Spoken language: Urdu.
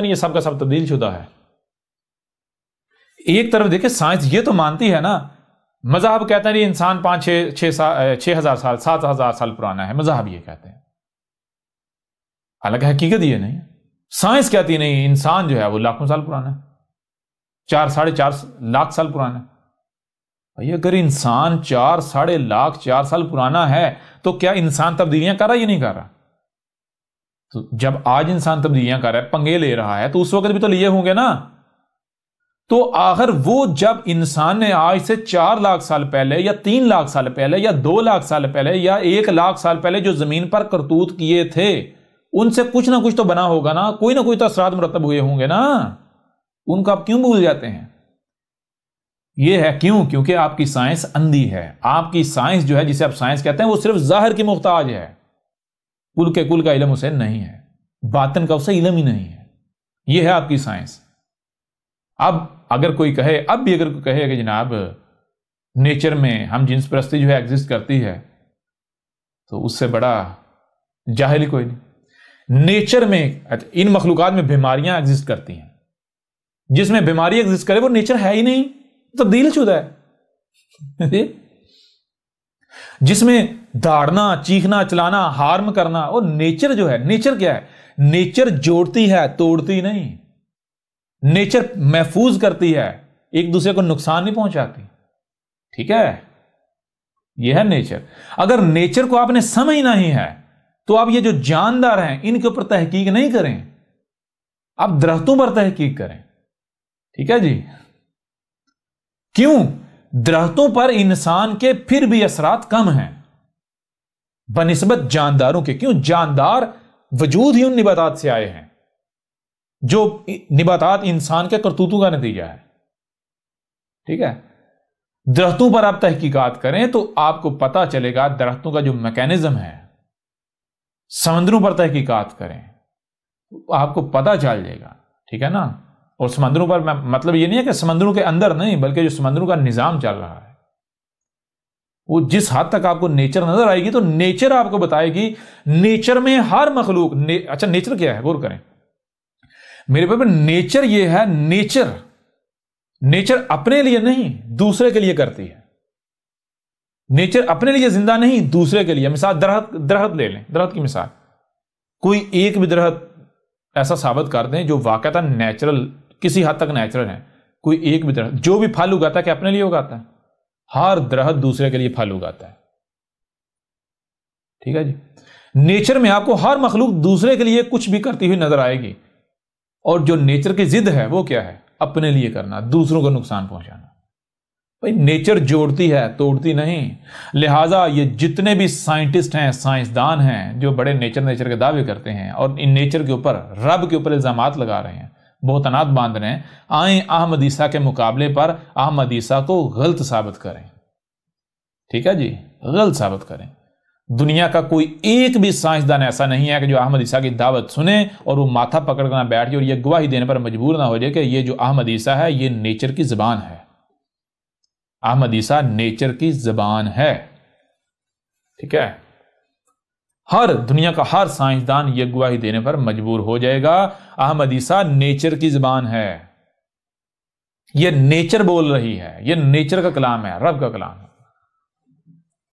نہیں یہ سب کا سب تبدیل شدہ ہے ایک طرف دیکھیں سائنس یہ تو مانتی ہے نا مذہب کہتا ہے انسان پانچ چھ ہزار سال سات ہزار سال پرانا ہے مذہب یہ کہتے ہیں حالانکہ حقیقت یہ نہیں سائنس کہتی نہیں انسان جو ہے وہ لاکھوں سال پرانا ہے چار ساڑھے چار لاکھ سال پرانا ہے اگر انسان چار ساڑھے لاکھ چار سال پرانا ہے تو کیا انسان تبدیلیاں کر رہا یا نہیں کر رہا جب آج انسان تبدیلیاں کر رہا ہے پنگے لے رہا ہے تو اس وقت بھی تو لیے ہوں گے نا تو آخر وہ جب انسان نے آج سے چار لاکھ سال پہلے یا تین لاکھ سال پہلے یا دو لاکھ سال پہلے یا ایک لاکھ سال پہلے جو زمین پر کرتوت کیے تھے ان سے کچھ نہ کچھ تو بنا ہوگا نا کوئی نہ کوئی تو اثرات مرتب ہوئے ہوں گے نا ان کو آپ کیوں بھول جاتے ہیں یہ ہے کیوں کیونکہ آپ کی سائنس اندھی ہے آپ کی سائنس جو ہے جسے آپ سائنس کہتے ہیں وہ صرف ظاہر کی محتاج ہے کل کے کل کا علم اسے نہیں ہے باطن کا اسے علم ہی نہیں ہے یہ ہے آپ کی سائنس اب اگر کوئی کہے اب بھی اگر کوئی کہے کہ جناب نیچر میں ہم جنس پرستی جو ہے ایگزسٹ کرتی ہے تو اس سے بڑا جاہل ہی کوئی نہیں نیچر میں ان مخلوقات میں بیماریاں ایگزسٹ کرتی ہیں جس میں بیماری ایگزسٹ کرے وہ نیچر ہے ہی نہیں تبدیل شدہ ہے جس میں داڑنا چیخنا چلانا ہارم کرنا اور نیچر جو ہے نیچر کیا ہے نیچر جوڑتی ہے توڑتی نہیں نیچر محفوظ کرتی ہے ایک دوسرے کو نقصان نہیں پہنچاتی ٹھیک ہے یہ ہے نیچر اگر نیچر کو آپ نے سمجھنا ہی ہے تو آپ یہ جو جاندار ہیں ان کے اوپر تحقیق نہیں کریں آپ درختوں پر تحقیق کریں ٹھیک ہے جی کیوں درختوں پر انسان کے پھر بھی اثرات کم ہیں بنسبت جانداروں کے کیوں جاندار وجود ہی ان نباتات سے آئے ہیں جو نباتات انسان کے کرتوتوں کا نتیجہ ہے ٹھیک ہے درختوں پر آپ تحقیقات کریں تو آپ کو پتا چلے گا درختوں کا جو میکینزم ہے سمندروں پر تحقیقات کریں آپ کو پتا چل جائے گا ٹھیک ہے نا اور سمندروں پر مطلب یہ نہیں ہے کہ سمندروں کے اندر نہیں بلکہ جو سمندروں کا نظام چل رہا ہے وہ جس حد تک آپ کو نیچر نظر آئے گی تو نیچر آپ کو بتائے گی نیچر میں ہر مخلوق اچھا نیچر کیا ہے غور کریں میرے پاس نیچر یہ ہے نیچر نیچر اپنے لیے نہیں دوسرے کے لیے کرتی ہے نیچر اپنے لیے زندہ نہیں دوسرے کے لیے مثال درخت درخت لے لیں درخت کی مثال کوئی ایک بھی درخت ایسا ثابت کر دیں جو واقعہ تھا نیچرل کسی حد تک نیچرل ہیں کوئی ایک بھی درخت جو بھی پھل اگاتا ہے کہ اپنے لیے اگاتا ہے ہر درخت دوسرے کے لیے پھل اگاتا ہے ٹھیک ہے جی نیچر میں آپ کو ہر مخلوق دوسرے کے لیے کچھ بھی کرتی ہوئی نظر آئے گی اور جو نیچر کی ضد ہے وہ کیا ہے اپنے لیے کرنا دوسروں کو نقصان پہنچانا بھائی نیچر جوڑتی ہے توڑتی نہیں لہٰذا یہ جتنے بھی سائنٹسٹ ہیں سائنسدان ہیں جو بڑے نیچر نیچر کے دعوے کرتے ہیں اور ان نیچر کے اوپر رب کے اوپر الزامات لگا رہے ہیں بہتنات باندھ رہے ہیں آئیں کے مقابلے پر اہم کو غلط ثابت کریں ٹھیک ہے جی غلط ثابت کریں دنیا کا کوئی ایک بھی سائنسدان ایسا نہیں ہے کہ جو احمد عیسیٰ کی دعوت سنے اور وہ ماتھا پکڑ نہ بیٹھ جائے اور یہ گواہی دینے پر مجبور نہ ہو جائے کہ یہ جو احمد عیسیٰ ہے یہ نیچر کی زبان ہے احمد عیسیٰ نیچر کی زبان ہے ٹھیک ہے ہر دنیا کا ہر سائنسدان یہ گواہی دینے پر مجبور ہو جائے گا احمدیسہ نیچر کی زبان ہے یہ نیچر بول رہی ہے یہ نیچر کا کلام ہے رب کا کلام ہے